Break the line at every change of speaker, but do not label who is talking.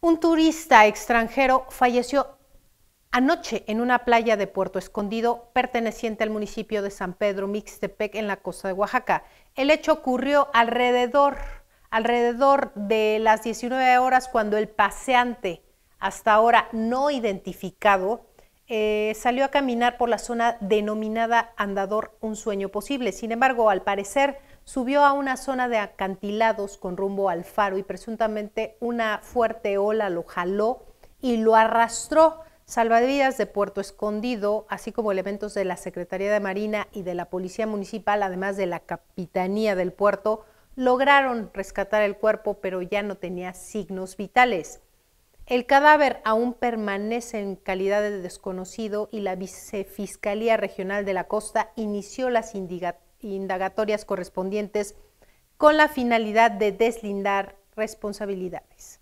Un turista extranjero falleció anoche en una playa de Puerto Escondido perteneciente al municipio de San Pedro Mixtepec en la costa de Oaxaca. El hecho ocurrió alrededor, alrededor de las 19 horas cuando el paseante, hasta ahora no identificado, eh, salió a caminar por la zona denominada Andador Un Sueño Posible. Sin embargo, al parecer, subió a una zona de acantilados con rumbo al faro y presuntamente una fuerte ola lo jaló y lo arrastró. Salvavidas de Puerto Escondido, así como elementos de la Secretaría de Marina y de la Policía Municipal, además de la Capitanía del Puerto, lograron rescatar el cuerpo, pero ya no tenía signos vitales. El cadáver aún permanece en calidad de desconocido y la Vicefiscalía Regional de la Costa inició las indagatorias correspondientes con la finalidad de deslindar responsabilidades.